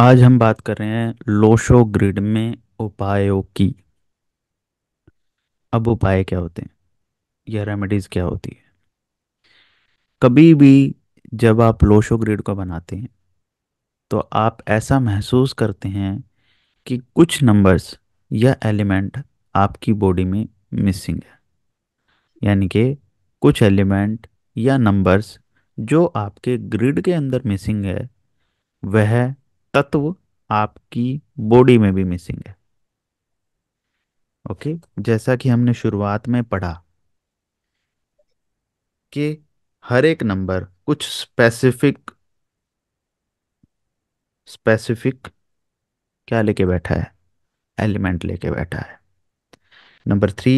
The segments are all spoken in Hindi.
आज हम बात कर रहे हैं लोशो ग्रिड में उपायों की अब उपाय क्या होते हैं या रेमेडीज क्या होती है कभी भी जब आप लोशो ग्रिड को बनाते हैं तो आप ऐसा महसूस करते हैं कि कुछ नंबर्स या एलिमेंट आपकी बॉडी में मिसिंग है यानी कि कुछ एलिमेंट या नंबर्स जो आपके ग्रिड के अंदर मिसिंग है वह तत्व आपकी बॉडी में भी मिसिंग है ओके जैसा कि हमने शुरुआत में पढ़ा कि हर एक नंबर कुछ स्पेसिफिक स्पेसिफिक क्या लेके बैठा है एलिमेंट लेके बैठा है number three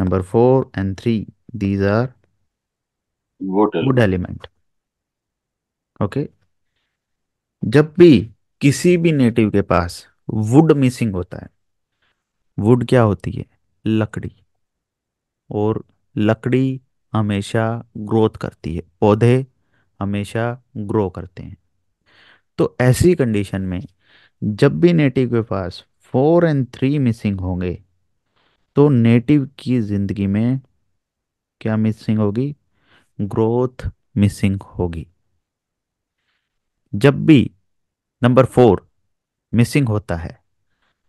number four and three these are wood element okay जब भी किसी भी नेटिव के पास वुड मिसिंग होता है वुड क्या होती है लकड़ी और लकड़ी हमेशा ग्रोथ करती है पौधे हमेशा ग्रो करते हैं तो ऐसी कंडीशन में जब भी नेटिव के पास फोर एंड थ्री मिसिंग होंगे तो नेटिव की ज़िंदगी में क्या मिसिंग होगी ग्रोथ मिसिंग होगी जब भी नंबर फोर मिसिंग होता है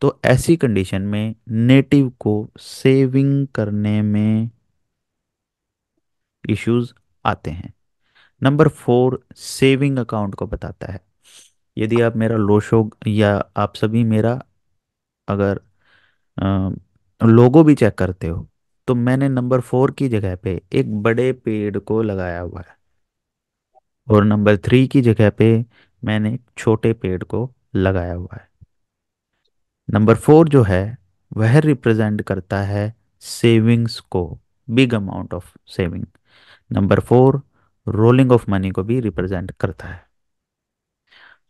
तो ऐसी कंडीशन में नेटिव को सेविंग करने में इश्यूज आते हैं नंबर फोर सेविंग अकाउंट को बताता है यदि आप मेरा लोशोग या आप सभी मेरा अगर आ, लोगो भी चेक करते हो तो मैंने नंबर फोर की जगह पे एक बड़े पेड़ को लगाया हुआ है और नंबर थ्री की जगह पे मैंने एक छोटे पेड़ को लगाया हुआ है नंबर फोर जो है वह रिप्रेजेंट करता है सेविंग्स को big amount of saving number four rolling of money को भी रिप्रेजेंट करता है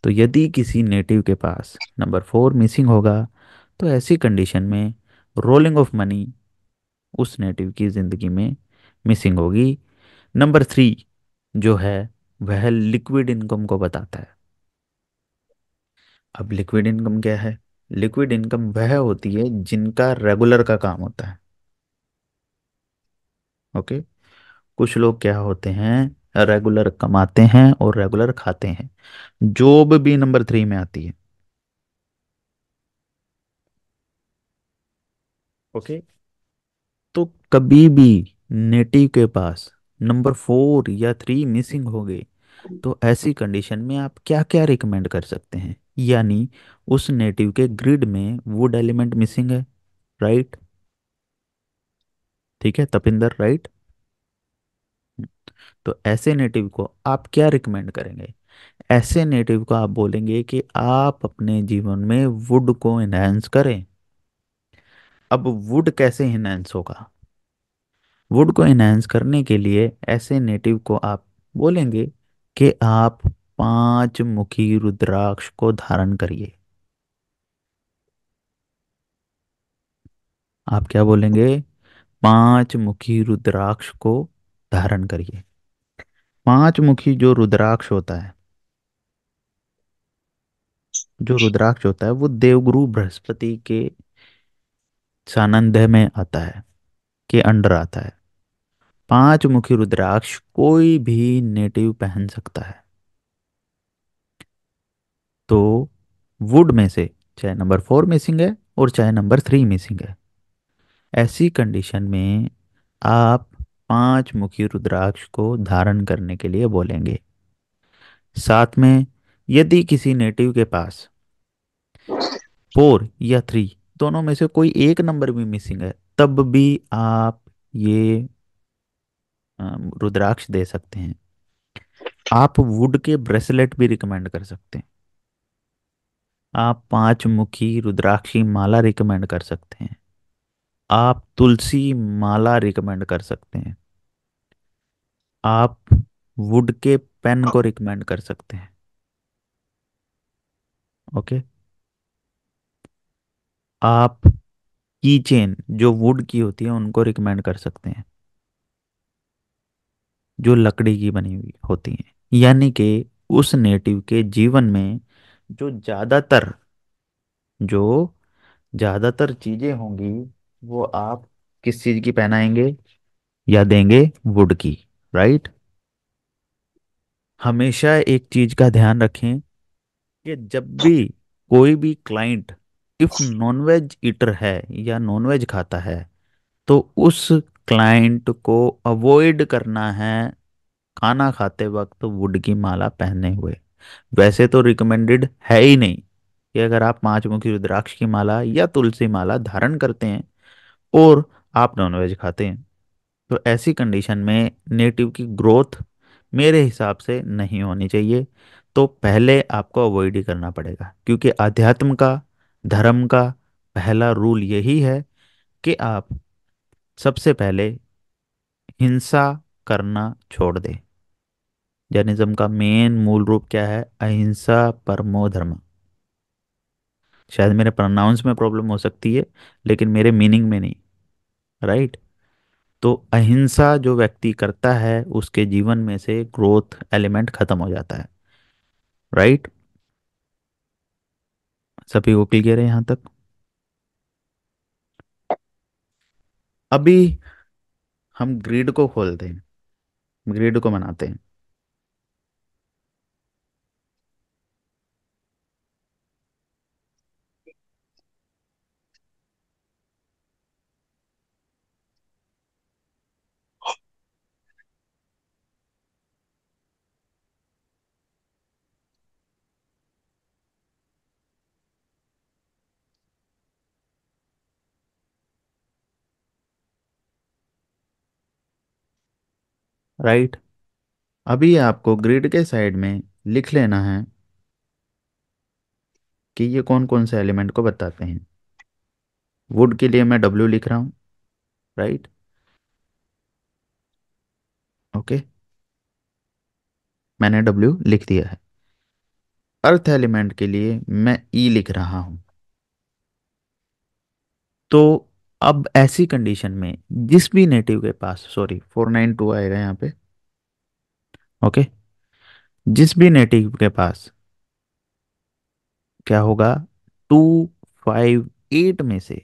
तो यदि किसी नेटिव के पास नंबर फोर मिसिंग होगा तो ऐसी कंडीशन में रोलिंग ऑफ मनी उस नेटिव की ज़िंदगी में मिसिंग होगी नंबर थ्री जो है वह लिक्विड इनकम को बताता है अब लिक्विड इनकम क्या है लिक्विड इनकम वह होती है जिनका रेगुलर का काम होता है ओके कुछ लोग क्या होते हैं रेगुलर कमाते हैं और रेगुलर खाते हैं जॉब भी नंबर थ्री में आती है ओके तो कभी भी नेटिव के पास नंबर फोर या थ्री मिसिंग हो गई तो ऐसी कंडीशन में आप क्या क्या रिकमेंड कर सकते हैं यानी उस नेटिव के ग्रिड में वुड एलिमेंट मिसिंग है राइट ठीक है तपिंदर राइट तो ऐसे नेटिव को आप क्या रिकमेंड करेंगे ऐसे नेटिव को आप बोलेंगे कि आप अपने जीवन में वुड को इनहेंस करें अब वुड कैसे इन्हेंस होगा वुड को इनहेंस करने के लिए ऐसे नेटिव को आप बोलेंगे कि आप पांच मुखी रुद्राक्ष को धारण करिए आप क्या बोलेंगे पांच मुखी रुद्राक्ष को धारण करिए पांच मुखी जो रुद्राक्ष होता है जो रुद्राक्ष होता है वो देवगुरु बृहस्पति के सानंद में आता है के अंडर आता है पांच मुखी रुद्राक्ष कोई भी नेटिव पहन सकता है तो वुड में से चाहे नंबर फोर मिसिंग है और चाहे नंबर थ्री मिसिंग है ऐसी कंडीशन में आप पांच मुखी रुद्राक्ष को धारण करने के लिए बोलेंगे साथ में यदि किसी नेटिव के पास फोर या थ्री दोनों में से कोई एक नंबर भी मिसिंग है तब भी आप ये रुद्राक्ष दे सकते हैं आप वुड के ब्रेसलेट भी रिकमेंड कर सकते हैं आप पांच मुखी रुद्राक्षी माला रिकमेंड कर सकते हैं आप तुलसी माला रिकमेंड कर सकते हैं आप वुड के पेन को रिकमेंड कर सकते हैं ओके आप की चेन जो वुड की होती है उनको रिकमेंड कर सकते हैं जो लकड़ी की बनी हुई होती हैं यानी कि उस नेटिव के जीवन में जो ज़्यादातर जो ज़्यादातर चीज़ें होंगी वो आप किस चीज़ की पहनाएंगे या देंगे वुड की राइट हमेशा एक चीज़ का ध्यान रखें कि जब भी कोई भी क्लाइंट इफ नॉनवेज ईटर है या नॉनवेज खाता है तो उस क्लाइंट को अवॉइड करना है खाना खाते वक्त वुड की माला पहने हुए वैसे तो रिकमेंडेड है ही नहीं कि अगर आप पांचमुखी रुद्राक्ष की माला या तुलसी माला धारण करते हैं और आप नॉनवेज खाते हैं तो ऐसी कंडीशन में नेटिव की ग्रोथ मेरे हिसाब से नहीं होनी चाहिए तो पहले आपको अवॉइड ही करना पड़ेगा क्योंकि अध्यात्म का धर्म का पहला रूल यही है कि आप सबसे पहले हिंसा करना छोड़ दे जैनिज्म का मेन मूल रूप क्या है अहिंसा परमो धर्म शायद मेरे प्रोनाउंस में प्रॉब्लम हो सकती है लेकिन मेरे मीनिंग में नहीं राइट तो अहिंसा जो व्यक्ति करता है उसके जीवन में से ग्रोथ एलिमेंट खत्म हो जाता है राइट सभी को क्लियर है यहां तक अभी हम ग्रिड को खोलते हैं ग्रिड को मनाते हैं राइट अभी आपको ग्रिड के साइड में लिख लेना है कि ये कौन कौन से एलिमेंट को बताते हैं वुड के लिए मैं डब्ल्यू लिख रहा हूँ राइट ओके मैंने डब्ल्यू लिख दिया है अर्थ एलिमेंट के लिए मैं ई e लिख रहा हूँ तो अब ऐसी कंडीशन में जिस भी नेटिव के पास सॉरी फोर नाइन टू आएगा यहाँ पे ओके जिस भी नेटिव के पास क्या होगा टू फाइव एट में से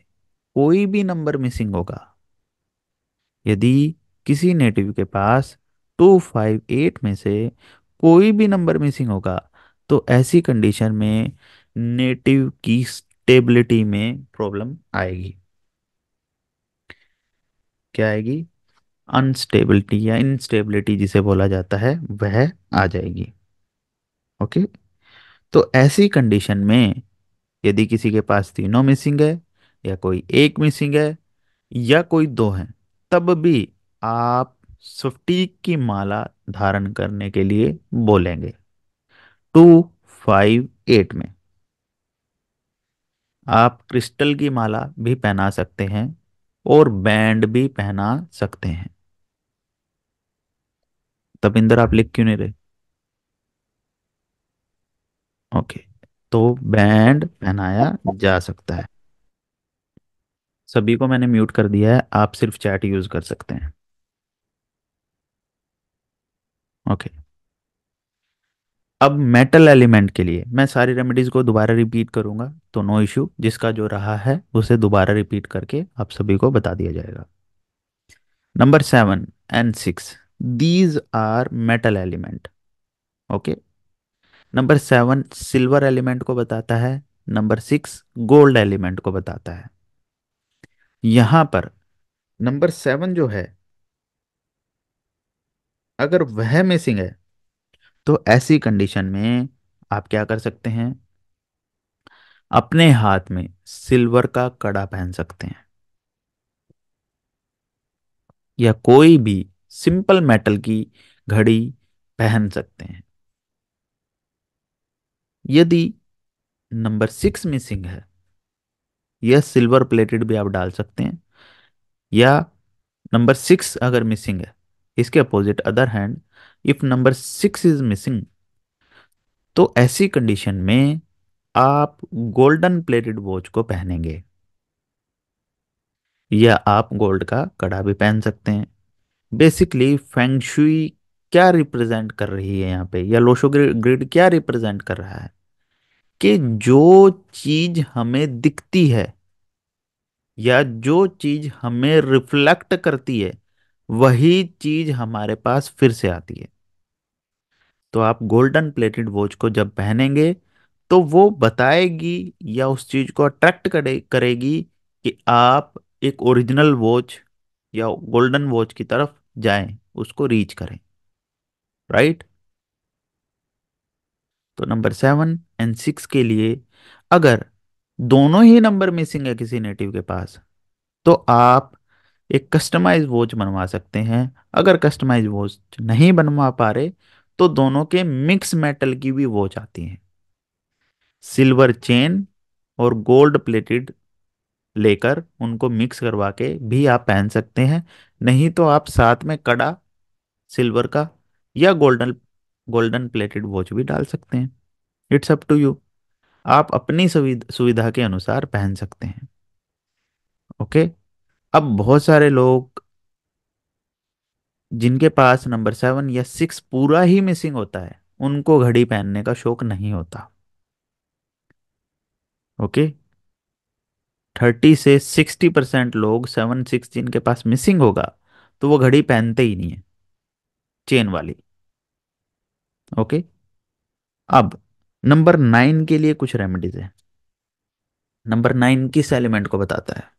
कोई भी नंबर मिसिंग होगा यदि किसी नेटिव के पास टू फाइव एट में से कोई भी नंबर मिसिंग होगा तो ऐसी कंडीशन में नेटिव की स्टेबिलिटी में प्रॉब्लम आएगी क्या आएगी अनस्टेबिलिटी या इनस्टेबिलिटी जिसे बोला जाता है वह आ जाएगी ओके तो ऐसी कंडीशन में यदि किसी के पास तीनों मिसिंग है या कोई एक मिसिंग है या कोई दो हैं तब भी आप स्फटिक की माला धारण करने के लिए बोलेंगे टू फाइव एट में आप क्रिस्टल की माला भी पहना सकते हैं और बैंड भी पहना सकते हैं तपिंदर आप लिख क्यों नहीं रहे ओके तो बैंड पहनाया जा सकता है सभी को मैंने म्यूट कर दिया है आप सिर्फ चैट यूज कर सकते हैं ओके अब मेटल एलिमेंट के लिए मैं सारी रेमेडीज़ को दोबारा रिपीट करूंगा तो नो इश्यू जिसका जो रहा है उसे दोबारा रिपीट करके आप सभी को बता दिया जाएगा number seven and six these are metal element okay number seven silver element को बताता है नंबर सिक्स गोल्ड एलिमेंट को बताता है यहां पर नंबर सेवन जो है अगर वह मिसिंग है तो ऐसी कंडीशन में आप क्या कर सकते हैं अपने हाथ में सिल्वर का कड़ा पहन सकते हैं या कोई भी सिंपल मेटल की घड़ी पहन सकते हैं यदि नंबर सिक्स मिसिंग है या सिल्वर प्लेटेड भी आप डाल सकते हैं या नंबर सिक्स अगर मिसिंग है इसके opposite other hand if number six is missing तो ऐसी कंडीशन में आप गोल्डन प्लेटेड वॉच को पहनेंगे या आप गोल्ड का कड़ा भी पहन सकते हैं बेसिकली फेंगशुई क्या रिप्रेजेंट कर रही है यहाँ पे या लोशो ग्रिड क्या रिप्रेजेंट कर रहा है कि जो चीज हमें दिखती है या जो चीज हमें रिफ्लेक्ट करती है वही चीज हमारे पास फिर से आती है तो आप गोल्डन प्लेटेड वॉच को जब पहनेंगे तो वो बताएगी या उस चीज़ को अट्रैक्ट करे करेगी कि आप एक ओरिजिनल वॉच या गोल्डन वॉच की तरफ जाएं उसको रीच करें राइट तो नंबर सेवन एंड सिक्स के लिए अगर दोनों ही नंबर मिसिंग है किसी नेटिव के पास तो आप एक कस्टमाइज वॉच बनवा सकते हैं अगर कस्टमाइज वॉच नहीं बनवा पा रहे तो दोनों के मिक्स मेटल की भी वो जाती हैं सिल्वर चेन और गोल्ड प्लेटेड लेकर उनको मिक्स करवा के भी आप पहन सकते हैं नहीं तो आप साथ में कड़ा सिल्वर का या गोल्डन गोल्डन प्लेटेड वॉच भी डाल सकते हैं इट्स अप टू यू आप अपनी सुविधा के अनुसार पहन सकते हैं ओके अब बहुत सारे लोग जिनके पास नंबर सेवन या सिक्स पूरा ही मिसिंग होता है उनको घड़ी पहनने का शौक नहीं होता ओके थर्टी से सिक्सटी परसेंट लोग सेवन सिक्स जिनके पास मिसिंग होगा तो वो घड़ी पहनते ही नहीं है चेन वाली ओके अब नंबर नाइन के लिए कुछ रेमेडीज है नंबर नाइन किस एलिमेंट को बताता है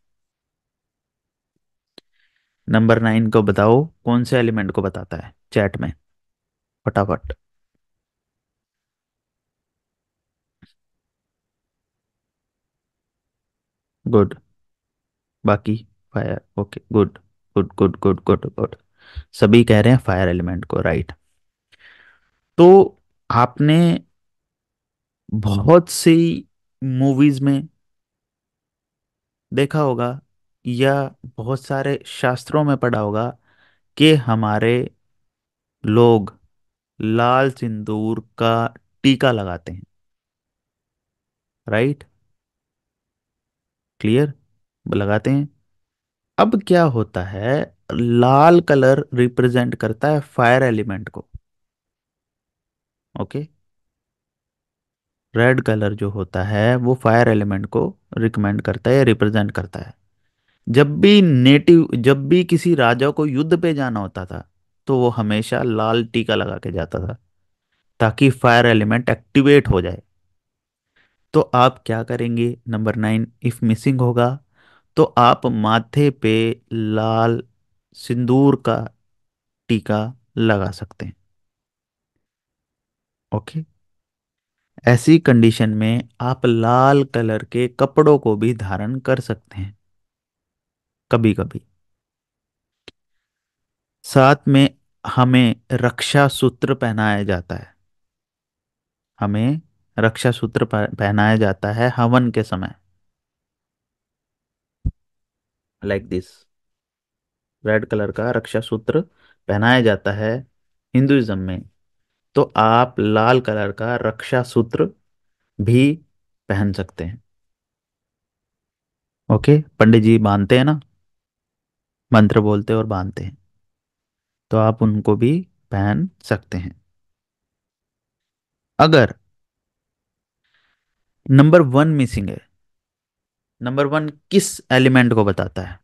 नंबर नाइन को बताओ कौन से एलिमेंट को बताता है चैट में फटाफट गुड बाकी fire okay good good good good good good सभी कह रहे हैं फायर एलिमेंट को राइट तो आपने बहुत सी मूवीज में देखा होगा या बहुत सारे शास्त्रों में पढ़ा होगा कि हमारे लोग लाल सिंदूर का टीका लगाते हैं राइट क्लियर लगाते हैं अब क्या होता है लाल कलर रिप्रेजेंट करता है फायर एलिमेंट को ओके रेड कलर जो होता है वो फायर एलिमेंट को रिकमेंड करता है या रिप्रेजेंट करता है जब भी नेटिव जब भी किसी राजा को युद्ध पे जाना होता था तो वो हमेशा लाल टीका लगा के जाता था ताकि फायर एलिमेंट एक्टिवेट हो जाए तो आप क्या करेंगे नंबर नाइन इफ मिसिंग होगा तो आप माथे पे लाल सिंदूर का टीका लगा सकते हैं ओके ऐसी कंडीशन में आप लाल कलर के कपड़ों को भी धारण कर सकते हैं कभी कभी साथ में हमें रक्षा सूत्र पहनाया जाता है हमें रक्षा सूत्र पहनाया जाता है हवन के समय लाइक दिस रेड कलर का रक्षा सूत्र पहनाया जाता है हिंदुज़म में तो आप लाल कलर का रक्षा सूत्र भी पहन सकते हैं ओके पंडित जी मानते हैं ना मंत्र बोलते और बांधते हैं तो आप उनको भी पहन सकते हैं अगर नंबर वन मिसिंग है नंबर वन किस एलिमेंट को बताता है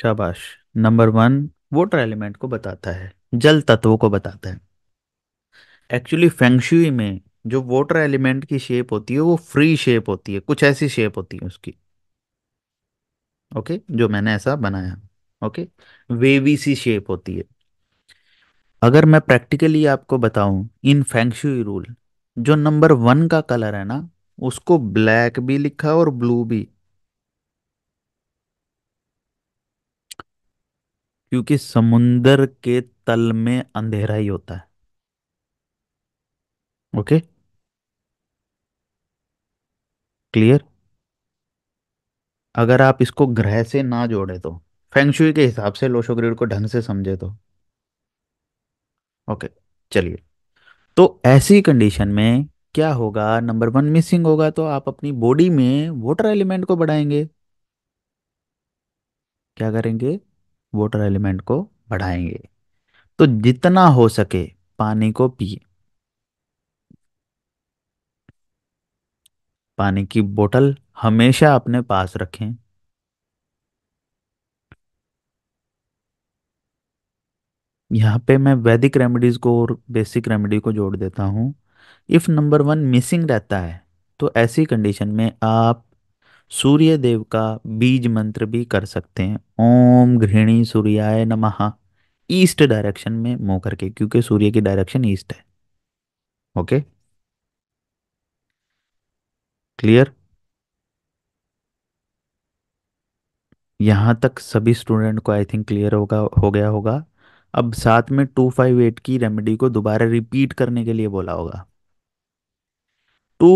शाबाश नंबर वन वोटर एलिमेंट को बताता है जल तत्वों को बताता है एक्चुअली फेंगशुई में जो वोटर एलिमेंट की शेप होती है वो फ्री शेप होती है कुछ ऐसी शेप होती है उसकी ओके जो मैंने ऐसा बनाया ओके वेवी सी शेप होती है अगर मैं प्रैक्टिकली आपको बताऊं इन फेंगशुई रूल जो नंबर वन का कलर है ना उसको ब्लैक भी लिखा और ब्लू भी क्योंकि समुंदर के तल में अंधेरा ही होता है ओके क्लियर अगर आप इसको ग्रह से ना जोड़े तो फेंगशुई के हिसाब से लोशो ग्रीड को ढंग से समझे तो ओके चलिए तो ऐसी कंडीशन में क्या होगा नंबर वन मिसिंग होगा तो आप अपनी बॉडी में वाटर एलिमेंट को बढ़ाएंगे क्या करेंगे वाटर एलिमेंट को बढ़ाएंगे तो जितना हो सके पानी को पिए पानी की बोतल हमेशा अपने पास रखें यहाँ पे मैं वैदिक रेमेडीज को और बेसिक रेमेडी को जोड़ देता हूँ इफ़ नंबर वन मिसिंग रहता है तो ऐसी कंडीशन में आप सूर्य देव का बीज मंत्र भी कर सकते हैं ओम घृणी सूर्याय नमः ईस्ट डायरेक्शन में मुंह करके क्योंकि सूर्य की डायरेक्शन ईस्ट है ओके क्लियर यहां तक सभी स्टूडेंट को आई थिंक क्लियर होगा हो गया होगा अब साथ में टू फाइव एट की रेमेडी को दोबारा रिपीट करने के लिए बोला होगा टू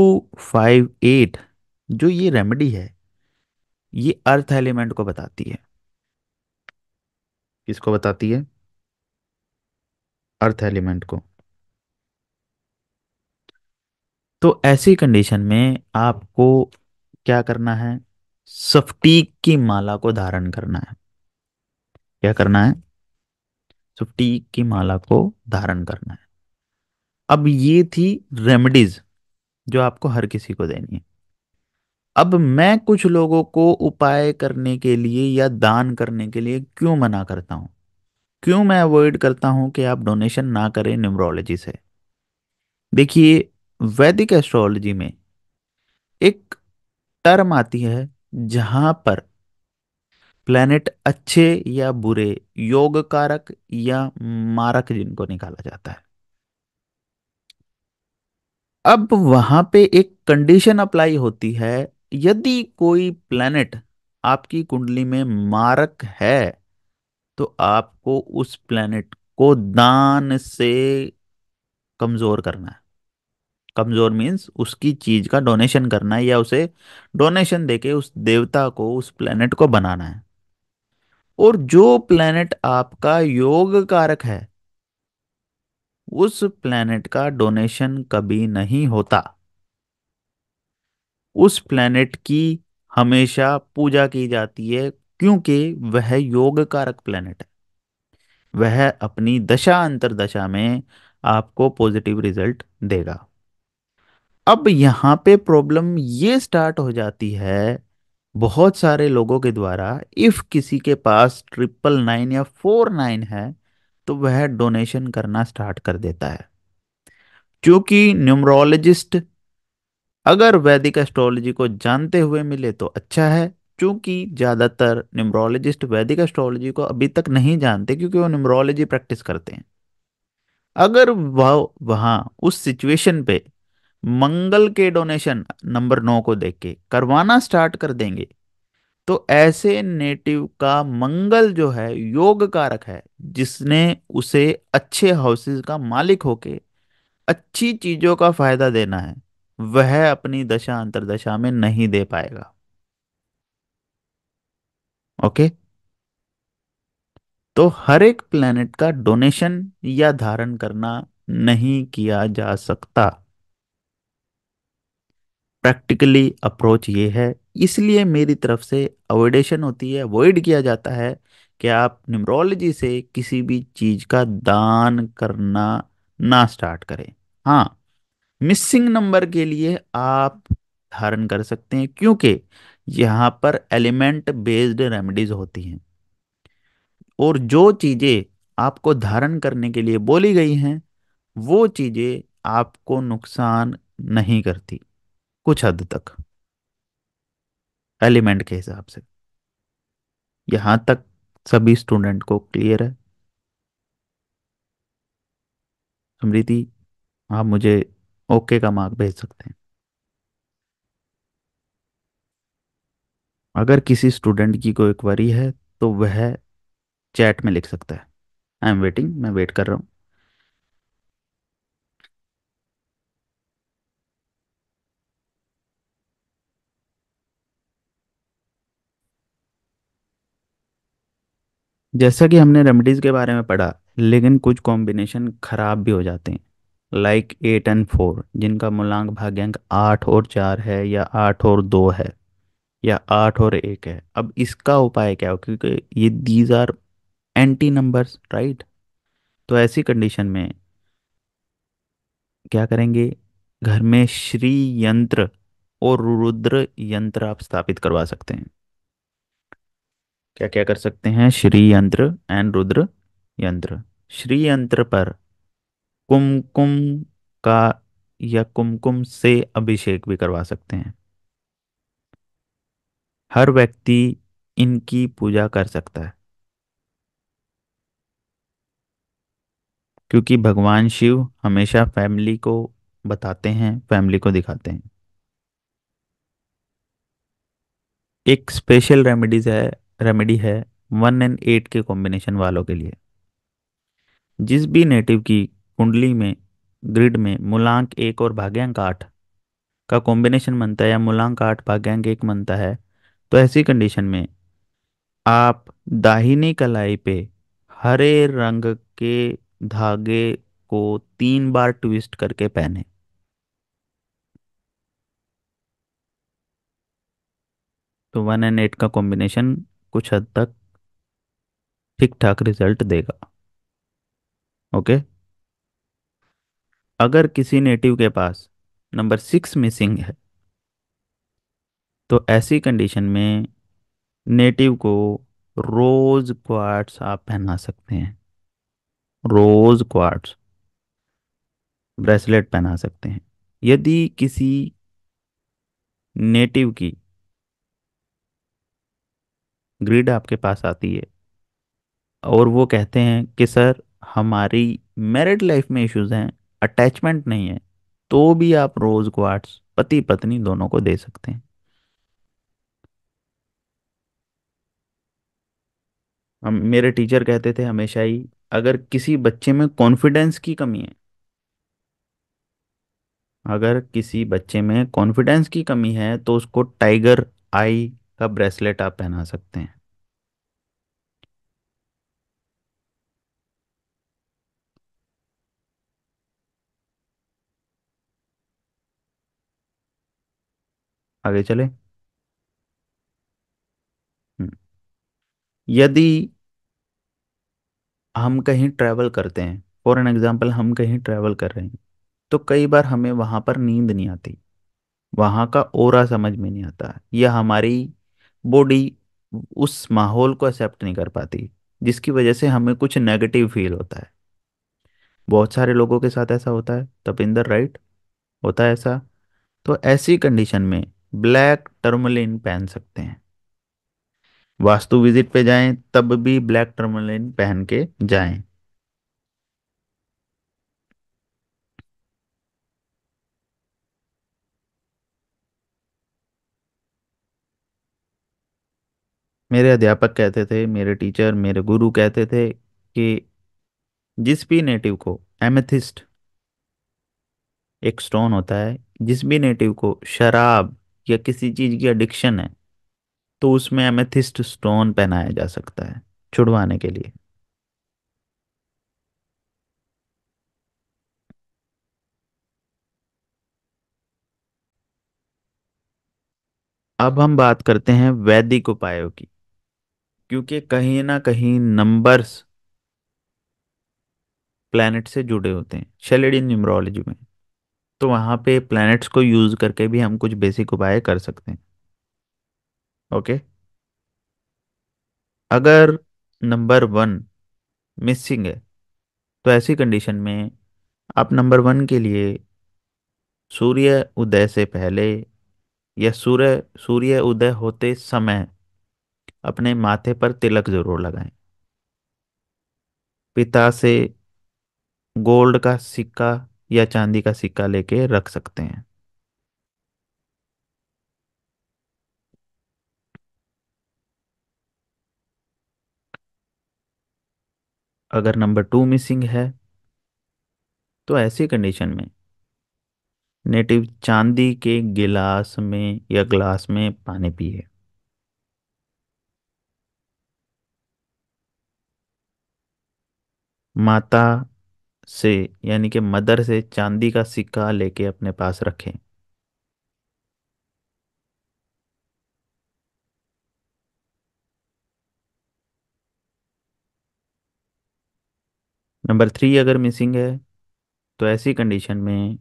फाइव एट जो ये रेमेडी है ये अर्थ एलिमेंट को बताती है किसको बताती है अर्थ एलिमेंट को तो ऐसी कंडीशन में आपको क्या करना है सफटीक की माला को धारण करना है क्या करना है सफटीक की माला को धारण करना है अब ये थी रेमेडीज जो आपको हर किसी को देनी है अब मैं कुछ लोगों को उपाय करने के लिए या दान करने के लिए क्यों मना करता हूं क्यों मैं अवॉइड करता हूं कि आप डोनेशन ना करें न्यूमरोलॉजी से देखिए वैदिक एस्ट्रोलॉजी में एक टर्म आती है जहां पर प्लैनेट अच्छे या बुरे योग कारक या मारक जिनको निकाला जाता है अब वहां पे एक कंडीशन अप्लाई होती है यदि कोई प्लैनेट आपकी कुंडली में मारक है तो आपको उस प्लैनेट को दान से कमजोर करना है कमजोर मीन्स उसकी चीज का डोनेशन करना है या उसे डोनेशन देके उस देवता को उस प्लैनेट को बनाना है और जो प्लैनेट आपका योग कारक है उस प्लैनेट का डोनेशन कभी नहीं होता उस प्लैनेट की हमेशा पूजा की जाती है क्योंकि वह योग कारक प्लैनेट है वह अपनी दशा अंतरदशा में आपको पॉजिटिव रिजल्ट देगा अब यहाँ पे प्रॉब्लम ये स्टार्ट हो जाती है बहुत सारे लोगों के द्वारा इफ़ किसी के पास ट्रिपल नाइन या फोर नाइन है तो वह डोनेशन करना स्टार्ट कर देता है क्योंकि न्यूमरोलॉजिस्ट अगर वैदिक एस्ट्रोलॉजी को जानते हुए मिले तो अच्छा है चूंकि ज़्यादातर न्यूमरोलॉजिस्ट वैदिक एस्ट्रोलॉजी को अभी तक नहीं जानते क्योंकि वो न्यूमरोलॉजी प्रैक्टिस करते हैं अगर वह वहां उस सिचुएशन पे मंगल के डोनेशन नंबर नौ को देख के करवाना स्टार्ट कर देंगे तो ऐसे नेटिव का मंगल जो है योग कारक है जिसने उसे अच्छे हाउसेस का मालिक होके अच्छी चीज़ों का फायदा देना है वह अपनी दशा अंतरदशा में नहीं दे पाएगा ओके तो हर एक प्लेनेट का डोनेशन या धारण करना नहीं किया जा सकता प्रैक्टिकली अप्रोच ये है इसलिए मेरी तरफ से अवॉइडेशन होती है अवॉइड किया जाता है कि आप न्यूमरोलॉजी से किसी भी चीज का दान करना ना स्टार्ट करें हाँ मिसिंग नंबर के लिए आप धारण कर सकते हैं क्योंकि यहाँ पर एलिमेंट बेस्ड रेमेडीज होती हैं और जो चीज़ें आपको धारण करने के लिए बोली गई हैं वो चीज़ें आपको नुकसान नहीं करती कुछ हद तक एलिमेंट के हिसाब से यहाँ तक सभी स्टूडेंट को क्लियर है समृति आप मुझे ओके का मार्क भेज सकते हैं अगर किसी स्टूडेंट की कोई क्वेरी है तो वह चैट में लिख सकता है आई एम वेटिंग मैं वेट कर रहा हूं जैसा कि हमने रेमेडीज़ के बारे में पढ़ा लेकिन कुछ कॉम्बिनेशन ख़राब भी हो जाते हैं लाइक एट एंड फोर जिनका मूलांक भाग्यांक आठ और चार है या आठ और दो है या आठ और एक है अब इसका उपाय क्या हो क्योंकि ये these are anti numbers right तो ऐसी कंडीशन में क्या करेंगे घर में श्री यंत्र और रुद्र यंत्र आप स्थापित करवा सकते हैं क्या क्या कर सकते हैं श्री यंत्र एंड रुद्र यंत्र श्री यंत्र पर कुमकुम का या कुमकुम से अभिषेक भी करवा सकते हैं हर व्यक्ति इनकी पूजा कर सकता है क्योंकि भगवान शिव हमेशा फैमिली को बताते हैं फैमिली को दिखाते हैं एक स्पेशल रेमेडीज है रेमेडी है वन एंड एट के कॉम्बिनेशन वालों के लिए जिस भी नेटिव की कुंडली में ग्रिड में मूलांक एक और भाग्यांक आठ का कॉम्बिनेशन बनता है या मूलांक आठ भाग्यांक एक बनता है तो ऐसी कंडीशन में आप दाहिनी कलाई पे हरे रंग के धागे को तीन बार ट्विस्ट करके पहने तो वन एंड एट का कॉम्बिनेशन कुछ हद तक ठीक ठाक रिजल्ट देगा ओके अगर किसी नेटिव के पास नंबर सिक्स मिसिंग है तो ऐसी कंडीशन में नेटिव को रोज़ क्वार्ट्स आप पहना सकते हैं रोज़ क्वार्ट्स ब्रेसलेट पहना सकते हैं यदि किसी नेटिव की ग्रिड आपके पास आती है और वो कहते हैं कि सर हमारी मैरिड लाइफ में इश्यूज हैं अटैचमेंट नहीं है तो भी आप रोज क्वार्ट्स पति पत्नी दोनों को दे सकते हैं हम मेरे टीचर कहते थे हमेशा ही अगर किसी बच्चे में कॉन्फिडेंस की कमी है अगर किसी बच्चे में कॉन्फिडेंस की कमी है तो उसको टाइगर आई का ब्रेसलेट आप पहना सकते हैं आगे चले हम्म। यदि हम कहीं ट्रैवल करते हैं फॉर एन एग्ज़ाम्पल हम कहीं ट्रैवल कर रहे हैं तो कई बार हमें वहाँ पर नींद नहीं आती वहाँ का ओरा समझ में नहीं आता या हमारी बॉडी उस माहौल को एक्सेप्ट नहीं कर पाती जिसकी वजह से हमें कुछ नेगेटिव फील होता है बहुत सारे लोगों के साथ ऐसा होता है तपिंदर राइट होता है ऐसा तो ऐसी कंडीशन में ब्लैक टर्मलिन पहन सकते हैं वास्तु विजिट पे जाएं तब भी ब्लैक टर्मलिन पहन के जाएं मेरे अध्यापक कहते थे मेरे टीचर मेरे गुरु कहते थे कि जिस भी नेटिव को एमेथिस्ट एक स्टोन होता है जिस भी नेटिव को शराब या किसी चीज़ की एडिक्शन है तो उसमें एमेथिस्ट स्टोन पहनाया जा सकता है छुड़वाने के लिए अब हम बात करते हैं वैदिक उपायों की क्योंकि कहीं ना कहीं नंबर्स प्लैनेट से जुड़े होते हैं शेलेडियन न्यूमरोलॉजी में तो वहाँ पे प्लैनेट्स को यूज़ करके भी हम कुछ बेसिक उपाय कर सकते हैं ओके अगर नंबर वन मिसिंग है तो ऐसी कंडीशन में आप नंबर वन के लिए सूर्य उदय से पहले या सूर्य सूर्य उदय होते समय अपने माथे पर तिलक ज़रूर लगाएं पिता से गोल्ड का सिक्का या चांदी का सिक्का लेके रख सकते हैं अगर नंबर टू मिसिंग है तो ऐसी कंडीशन में नेटिव चांदी के गिलास में या ग्लास में पानी पिए माता से यानी कि मदर से चांदी का सिक्का लेके अपने पास रखें नंबर थ्री अगर मिसिंग है तो ऐसी कंडीशन में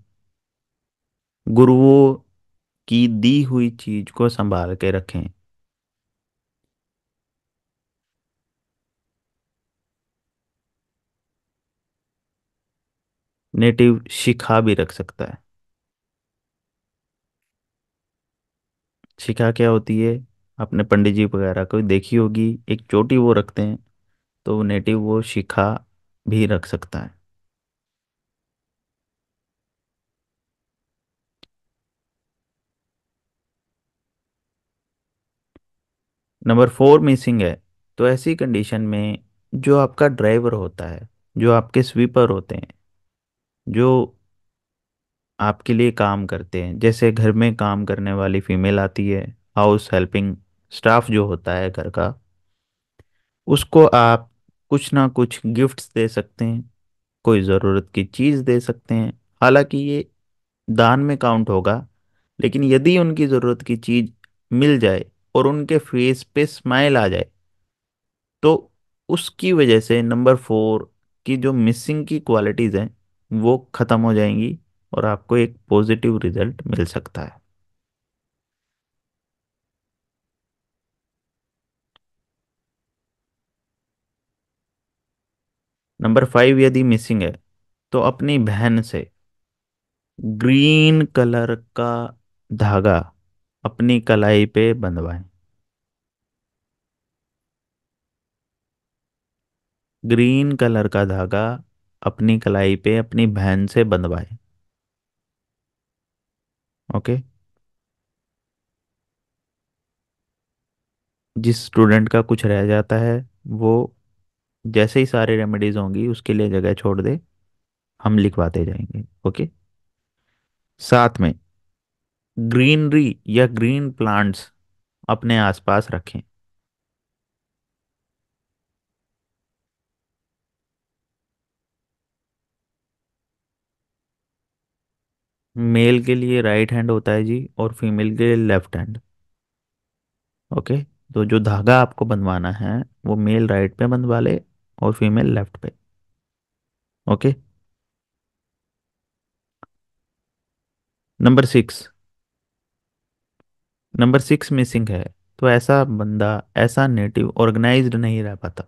गुरुओं की दी हुई चीज़ को संभाल के रखें नेटिव शिखा भी रख सकता है शिखा क्या होती है अपने पंडित जी वगैरह को देखी होगी एक चोटी वो रखते हैं तो नेटिव वो शिखा भी रख सकता है नंबर फोर मिसिंग है तो ऐसी कंडीशन में जो आपका ड्राइवर होता है जो आपके स्वीपर होते हैं जो आपके लिए काम करते हैं जैसे घर में काम करने वाली फीमेल आती है हाउस हेल्पिंग स्टाफ जो होता है घर का उसको आप कुछ ना कुछ गिफ्ट्स दे सकते हैं कोई ज़रूरत की चीज़ दे सकते हैं हालांकि ये दान में काउंट होगा लेकिन यदि उनकी ज़रूरत की चीज़ मिल जाए और उनके फेस पे स्माइल आ जाए तो उसकी वजह से नंबर फोर की जो मिसिंग की क्वालिटीज़ हैं वो ख़त्म हो जाएंगी और आपको एक पॉजिटिव रिजल्ट मिल सकता है नंबर फाइव यदि मिसिंग है तो अपनी बहन से ग्रीन कलर का धागा अपनी कलाई पे बंधवाएं ग्रीन कलर का धागा अपनी कलाई पे अपनी बहन से बंधवाए ओके जिस स्टूडेंट का कुछ रह जाता है वो जैसे ही सारे रेमेडीज होंगी उसके लिए जगह छोड़ दे हम लिखवाते जाएंगे ओके साथ में ग्रीनरी या ग्रीन प्लांट्स अपने आसपास रखें मेल के लिए राइट हैंड होता है जी और फीमेल के लिए लेफ्ट हैंड ओके तो जो धागा आपको बंधवाना है वो मेल राइट पे बंधवा ले और फीमेल लेफ्ट पे okay number six number six missing है तो ऐसा बंदा ऐसा नेटिव ऑर्गेनाइज्ड नहीं रह पाता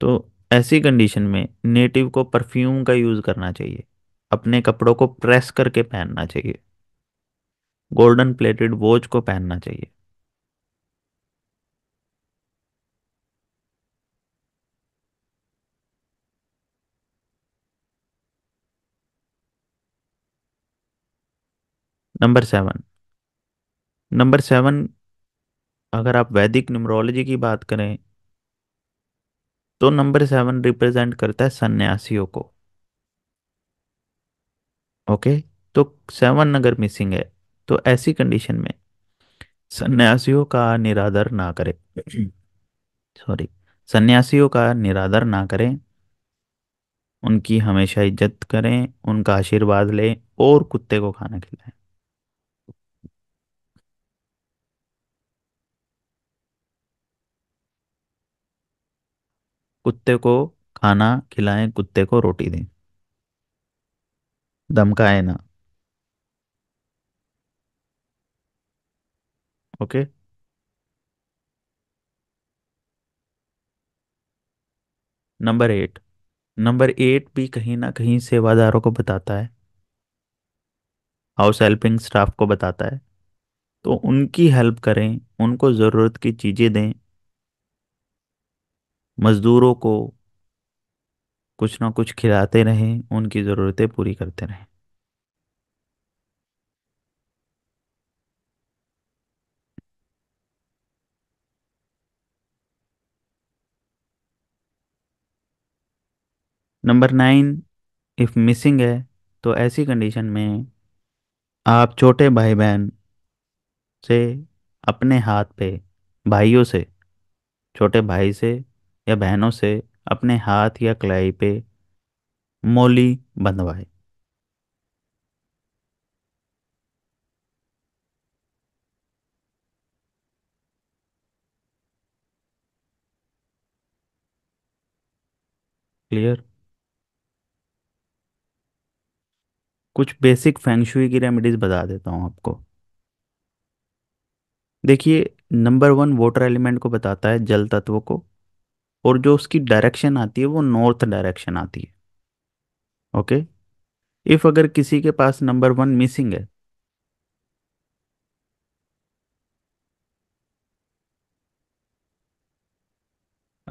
तो ऐसी कंडीशन में नेटिव को परफ्यूम का यूज़ करना चाहिए अपने कपड़ों को प्रेस करके पहनना चाहिए गोल्डन प्लेटेड वॉच को पहनना चाहिए नंबर सेवन नंबर सेवन अगर आप वैदिक न्यूमरोलॉजी की बात करें तो नंबर सेवन रिप्रेजेंट करता है सन्यासियों को ओके तो सेवन अगर मिसिंग है तो ऐसी कंडीशन में सन्यासियों का निरादर ना करें सॉरी सन्यासियों का निरादर ना करें उनकी हमेशा इज्जत करें उनका आशीर्वाद लें और कुत्ते को खाना खिलाएं कुत्ते को खाना खिलाएं कुत्ते को रोटी दें धमकाए ना okay number eight number eight भी कहीं ना कहीं सेवादारों को बताता है हाउस हेल्पिंग स्टाफ को बताता है तो उनकी हेल्प करें उनको ज़रूरत की चीज़ें दें मज़दूरों को कुछ ना कुछ खिलाते रहें उनकी ज़रूरतें पूरी करते रहें नंबर नाइन इफ़ मिसिंग है तो ऐसी कंडीशन में आप छोटे भाई बहन से अपने हाथ पे भाइयों से छोटे भाई से या बहनों से अपने हाथ या कलाई पे मोली बंधवाए क्लियर कुछ बेसिक फेंगशुई की रेमेडीज बता देता हूं आपको देखिए नंबर वन वाटर एलिमेंट को बताता है जल तत्व को और जो उसकी डायरेक्शन आती है वो नॉर्थ डायरेक्शन आती है ओके इफ अगर किसी के पास नंबर वन मिसिंग है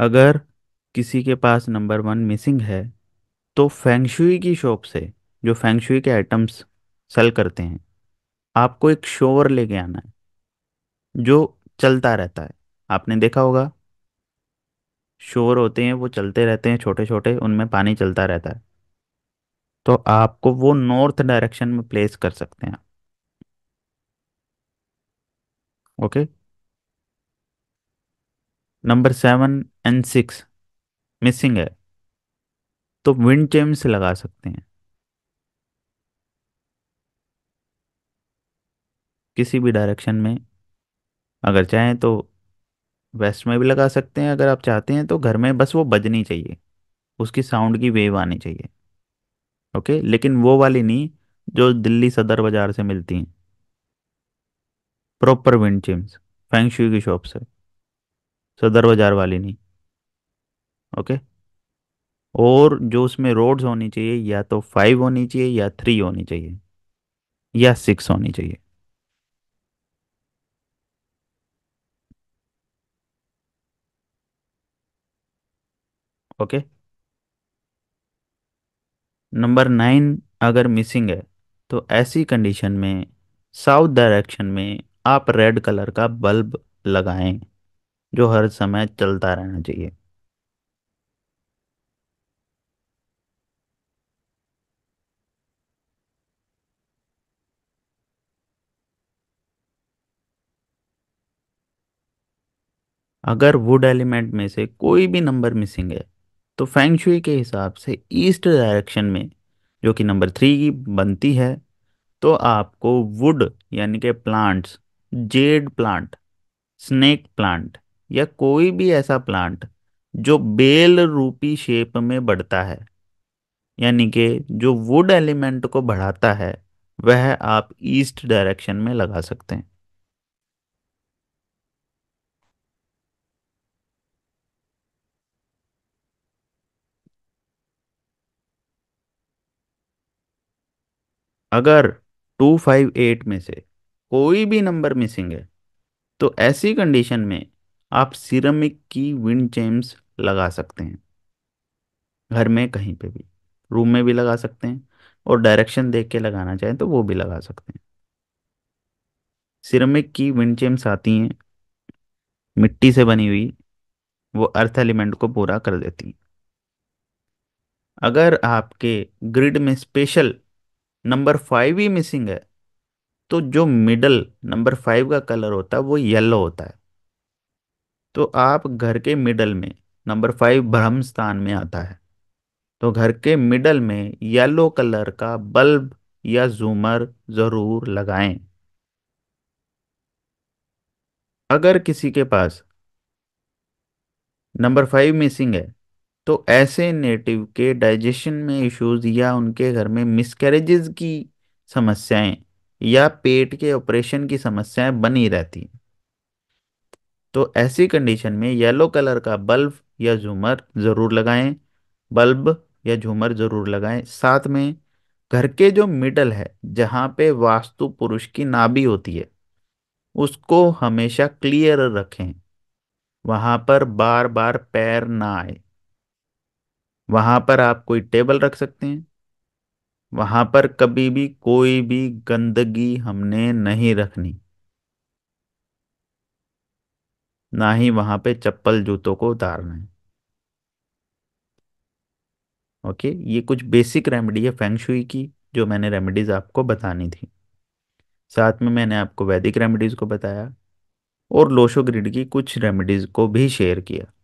अगर किसी के पास नंबर वन मिसिंग है तो फेंगशुई की शॉप से जो फेंगशुई के आइटम्स सेल करते हैं आपको एक शोवर लेके आना है जो चलता रहता है आपने देखा होगा शोर होते हैं वो चलते रहते हैं छोटे छोटे उनमें पानी चलता रहता है तो आपको वो नॉर्थ डायरेक्शन में प्लेस कर सकते हैं okay number seven and six missing है तो विंड चेम्स लगा सकते हैं किसी भी डायरेक्शन में अगर चाहें तो वेस्ट में भी लगा सकते हैं अगर आप चाहते हैं तो घर में बस वो बजनी चाहिए उसकी साउंड की वेव आनी चाहिए ओके लेकिन वो वाली नहीं जो दिल्ली सदर बाज़ार से मिलती हैं प्रॉपर विंड चिम्स फैंगशुई की शॉप से सदर बाज़ार वाली नहीं ओके और जो उसमें रोड्स होनी चाहिए या तो फाइव होनी चाहिए या थ्री होनी चाहिए या सिक्स होनी चाहिए ओके नंबर नाइन अगर मिसिंग है तो ऐसी कंडीशन में साउथ डायरेक्शन में आप रेड कलर का बल्ब लगाएं जो हर समय चलता रहना चाहिए अगर वुड एलिमेंट में से कोई भी नंबर मिसिंग है तो फेंगशुई के हिसाब से ईस्ट डायरेक्शन में जो कि नंबर थ्री की बनती है तो आपको वुड यानी कि plants jade plant snake plant या कोई भी ऐसा प्लांट जो बेल रूपी शेप में बढ़ता है यानी कि जो वुड एलिमेंट को बढ़ाता है वह आप ईस्ट डायरेक्शन में लगा सकते हैं अगर 258 में से कोई भी नंबर मिसिंग है तो ऐसी कंडीशन में आप सिरमिक की विंड चेम्स लगा सकते हैं घर में कहीं पे भी रूम में भी लगा सकते हैं और डायरेक्शन देख के लगाना चाहें तो वो भी लगा सकते हैं सिरमिक की विंड चेम्स आती हैं मिट्टी से बनी हुई वो अर्थ एलिमेंट को पूरा कर देती हैं अगर आपके ग्रिड में स्पेशल नंबर फाइव ही मिसिंग है तो जो मिडल नंबर फाइव का कलर होता है वो येलो होता है तो आप घर के मिडल में नंबर फाइव ब्रह्म स्थान में आता है तो घर के मिडल में येलो कलर का बल्ब या जूमर ज़रूर लगाएं अगर किसी के पास नंबर फाइव मिसिंग है तो ऐसे नेटिव के डाइजेशन में इश्यूज या उनके घर में मिसकैरेजेस की समस्याएं या पेट के ऑपरेशन की समस्याएं बनी रहती हैं तो ऐसी कंडीशन में येलो कलर का बल्ब या झूमर ज़रूर लगाएं बल्ब या झूमर ज़रूर लगाएं साथ में घर के जो मिडल है जहाँ पे वास्तु पुरुष की नाभि होती है उसको हमेशा क्लियर रखें वहाँ पर बार बार पैर ना आए वहाँ पर आप कोई टेबल रख सकते हैं वहाँ पर कभी भी कोई भी गंदगी हमने नहीं रखनी ना ही वहाँ पे चप्पल जूतों को उतारना है ओके ये कुछ बेसिक रेमेडी है फेंगशुई की जो मैंने रेमेडीज़ आपको बतानी थी साथ में मैंने आपको वैदिक रेमेडीज़ को बताया और लोशो ग्रिड की कुछ रेमेडीज़ को भी शेयर किया